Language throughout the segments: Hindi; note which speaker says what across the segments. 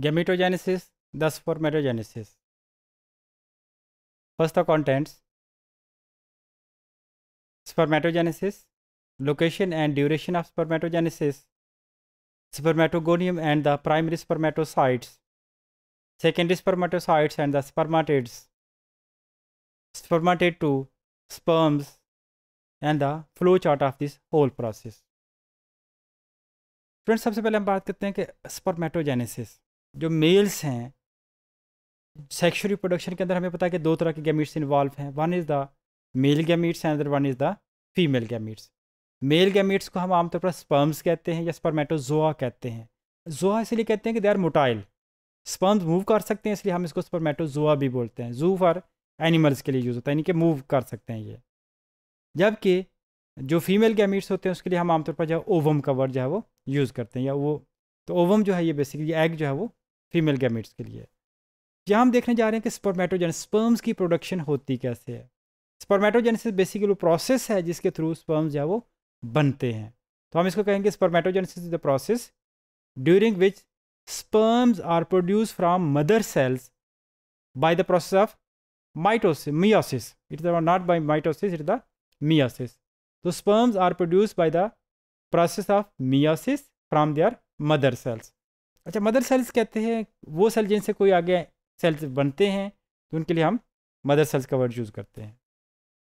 Speaker 1: gametogenesis, thus spermatogenesis. First the contents, spermatogenesis, location and duration of spermatogenesis, spermatogonium and the primary spermatocytes, secondary spermatocytes and the spermatids, spermatid to sperms and the flow chart of this whole process. Friends सबसे पहले हम बात करते हैं कि स्पर्मेटोजेनेसिस जो मेल्स हैं सेक्शुअल रिप्रोडक्शन के अंदर हमें पता है कि दो तरह के गैमीट्स इन्वॉल्व हैं one is the male gametes and other one is the female gametes male gametes को हम आमतौर पर स्पर्म्स कहते हैं या स्पर्मेटोजोआ कहते हैं जोआ इसलिए कहते हैं कि they are motile sperms move कर सकते हैं इसलिए हम इसको स्पर्मेटोजोआ भी बोलते हैं जू फॉर एनिमल्स के लिए यूज़ होता है यानी कि मूव कर सकते हैं ये जबकि जो फीमेल गैमीट्स होते हैं उसके लिए हम आमतौर पर जो है ओवम का वर्ड जो है वो यूज़ करते हैं या वो तो ओवम जो है ये बेसिकली एग जो है वो फीमेल गैमेट्स के लिए जहाँ हम देखने जा रहे हैं कि स्पर्मेटोजेन स्पर्म्स की प्रोडक्शन होती कैसे है स्पर्मेटोजेनेसिस बेसिकली वो प्रोसेस है जिसके थ्रू स्पर्म्स जो है वो बनते हैं तो हम इसको कहेंगे spermatogenesis is the process during which sperms are produce from mother cells by the process of mitosis meiosis it is not by mitosis it the meiosis तो sperms are produce by the process of meiosis from their mother cells अच्छा मदर सेल्स कहते हैं वो सेल जिनसे कोई आगे सेल्स बनते हैं तो उनके लिए हम मदर सेल्स का वर्ड यूज़ करते हैं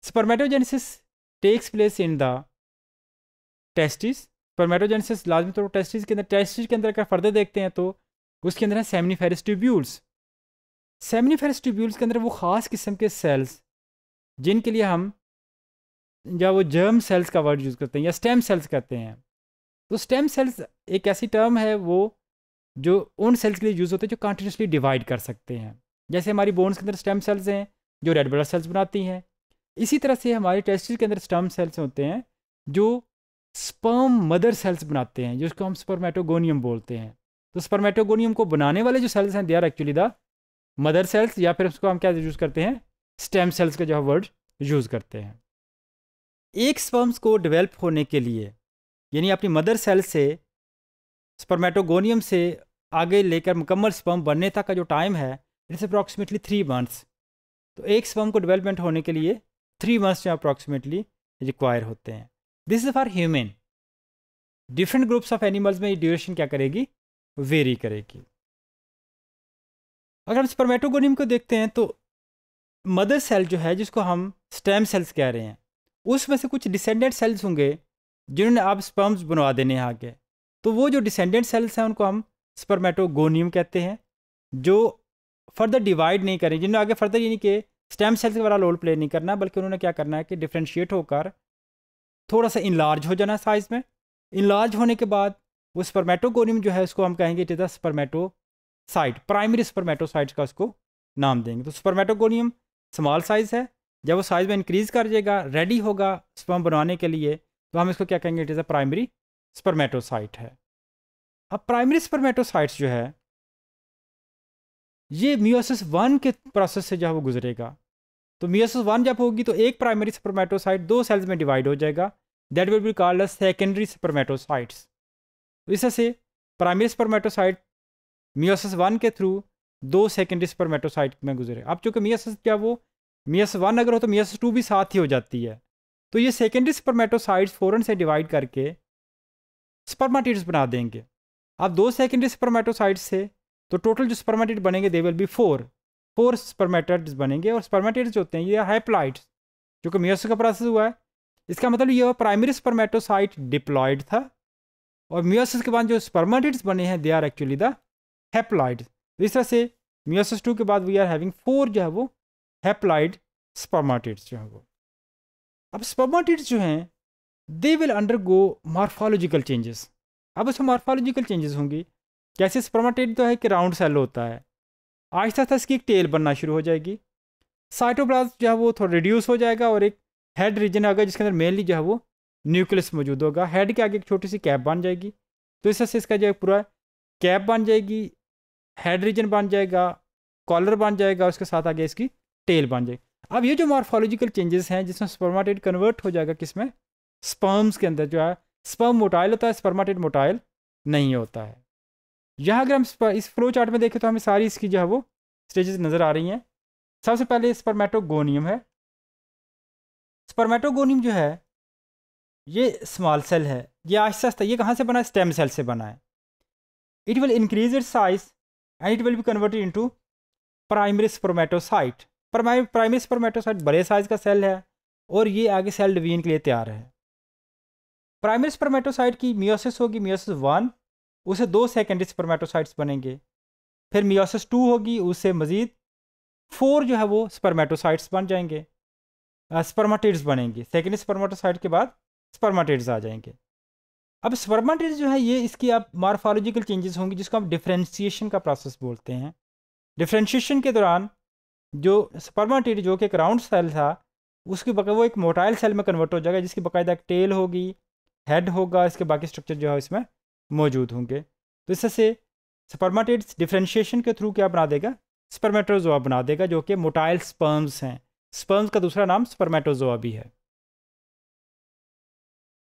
Speaker 1: spermatogenesis takes place in the testis spermatogenesis लाजमी तौर पर टेस्टिस के अंदर टेस्टिस के अंदर अगर फर्दर देखते हैं तो उसके अंदर है सेमनीफेरस ट्यूब्यूल्स सेमनीफेरस ट्यूब्यूल्स के अंदर वो ख़ास किस्म के सेल्स जिनके लिए हम या वो जर्म सेल्स का वर्ड यूज़ करते हैं या स्टेम सेल्स कहते हैं तो स्टेम सेल्स एक ऐसी टर्म है वो जो उन सेल्स के लिए यूज़ होते हैं जो कॉन्टीन्यूसली डिवाइड कर सकते हैं जैसे हमारी बोन्स के अंदर स्टेम सेल्स हैं जो रेड ब्लड सेल्स बनाती हैं इसी तरह से हमारे टेस्टिस के अंदर स्टम सेल्स होते हैं जो स्पर्म मदर सेल्स बनाते हैं जिसको हम स्पर्मेटोगोनियम बोलते हैं तो स्पर्मेटोगोनियम को बनाने वाले जो सेल्स हैं they are actually the mother cells या फिर उसको हम क्या यूज़ करते हैं स्टेम सेल्स का जो है वर्ड यूज़ करते हैं एक स्पर्म्स को डेवलप होने के लिए यानी अपनी मदर सेल से स्पर्मेटोगोनियम से आगे लेकर मुकम्मल स्पम बनने तक का जो टाइम है इट्स अप्रॉक्सीमेटली थ्री मंथ्स तो एक स्पम को डेवलपमेंट होने के लिए थ्री मंथ्स जो अप्रॉक्सीमेटली रिक्वायर होते हैं this is for human different groups of animals में ये ड्यूरेशन क्या करेगी वेरी करेगी अगर हम स्पर्मेटोगोनिम को देखते हैं तो मदर सेल जो है जिसको हम स्टेम सेल्स कह रहे हैं उसमें से कुछ डिसेंडेंट सेल्स होंगे जिन्होंने आप स्पर्म्स बनवा देने हैं आगे तो वो जो डिसेंडेंट सेल्स हैं उनको हम स्पर्मेटोगोनियम कहते हैं जो फर्दर डिवाइड नहीं करें जिन्होंने आगे फर्दर यानी कि स्टेम सेल्स वाला रोल प्ले नहीं करना बल्कि उन्होंने क्या करना है कि डिफ्रेंशिएट होकर थोड़ा सा इनलार्ज हो जाना साइज़ में इनलार्ज होने के बाद वो स्पर्मेटोगोनियम जो है उसको हम कहेंगे it is the spermatocyte primary spermatocytes का उसको नाम देंगे तो स्पर्मेटोगोनियम स्मॉल साइज़ है जब वो साइज़ में इंक्रीज़ कर जाएगा रेडी होगा स्पर्म बनाने के लिए तो हम इसको क्या कहेंगे it is a primary spermatocyte है अब प्राइमरी स्पर्मेटोसाइट्स जो है ये मियोसिस वन के प्रोसेस से जो है वो गुजरेगा तो मियोसिस वन जब होगी तो एक प्राइमरी स्पर्मेटोसाइट दो सेल्स में डिवाइड हो जाएगा that will be called secondary spermatocytes इससे प्राइमरी स्पर्मेटोसाइट मियोसिस वन के थ्रू दो सेकेंडरी स्पर्मेटोसाइट में गुजरे अब चूंकि मियोसिस क्या वो मियोसिस वन अगर हो तो मियोसिस टू भी साथ ही हो जाती है तो ये सेकेंडरी स्पर्मेटोसाइट्स फ़ौरन से डिवाइड करके स्पर्माटिड्स बना देंगे अब दो सेकेंडरी स्पर्मेटोसाइट्स थे तो टोटल जो स्पर्मेटेड बनेंगे they will be four four spermatids बनेंगे और जो होते हैं ये हैप्लाइड्स जो कि म्यूस का प्रोसेस हुआ है इसका मतलब ये प्राइमरी स्पर्मेटोसाइट डिप्लॉयड था और म्यूसिस के बाद जो स्पर्मेटिड्स बने हैं दे आर एक्चुअली द तो इस तरह से म्यूसिस टू के बाद वी आर हैविंग फोर जो है वो हैप्लाइड स्पर्माटिड्स जो है वो अब स्पर्माटिड्स जो हैं they will undergo morphological changes अब उसमें मार्फोलॉजिकल चेंजेस होंगे जैसे स्पर्माटेड तो है कि राउंड सेल होता है आहिस्ता आहिस्ता इसकी एक टेल बनना शुरू हो जाएगी साइटोप्लाज्म जो है वो थोड़ा रिड्यूस हो जाएगा और एक हेड रीजन आ जिसके अंदर मेनली जो है वो न्यूक्लियस मौजूद होगा हेड के आगे एक छोटी सी कैप बन जाएगी तो इस तरह से इसका जो है पूरा कैप बन जाएगी हेड रीजन बन जाएगा कॉलर बन जाएगा उसके साथ आगे इसकी टेल बन जाएगी अब ये जो मॉर्फोलॉजिकल चेंजेस हैं जिसमें स्पर्माटेड कन्वर्ट हो जाएगा किसमें स्पर्म्स के अंदर जो है स्पर्म मोटाइल होता है स्पर्माटेड मोटाइल नहीं होता है यहाँ अगर हम इस फ्लो चार्ट में देखें तो हमें सारी इसकी जो है वो स्टेजेस नज़र आ रही हैं सबसे पहले स्पर्मेटोगोनियम है स्पर्मेटोगोनियम जो है ये स्मॉल सेल है ये आहिस्ता आहिस्ता ये कहाँ से बना है स्टेम सेल से बना है it will increase it size and it will be converted into primary spermatocyte primary spermatocyte बड़े साइज़ का सेल है और ये आगे सेल डिवीजन के लिए तैयार है प्राइमरी स्पर्मेटोसाइट की मियोसिस होगी मियोसिस वन उसे दो सेकेंडरी स्पर्मेटोसाइट्स बनेंगे फिर मियोसिस टू होगी उससे मज़ीद फोर जो है वो स्पर्मेटोसाइट्स बन जाएंगे स्पर्माटिड्स बनेंगे सेकेंड स्पर्माटोसाइट के बाद स्पर्माटिड्स आ जाएंगे अब स्पर्माटिड्स जो है ये इसकी आप मार्फोलॉजिकल चेंजेस होंगी जिसको आप डिफ्रेंशिएशन का प्रोसेस बोलते हैं डिफ्रेंशिएशन के दौरान जो स्पर्माटिड जो कि एक राउंड सेल था उसकी वो एक मोटाइल सेल में कन्वर्ट हो जाएगा जिसकी बाकायदा एक टेल होगी हेड होगा इसके बाकी स्ट्रक्चर जो है इसमें मौजूद होंगे तो इससे स्पर्माटेड्स डिफ्रेंशिएशन के थ्रू क्या बना देगा स्पर्मेटोजोआ बना देगा जो कि मोटाइल स्पर्म्स हैं स्पर्म्स का दूसरा नाम स्पर्मेटोजोआ भी है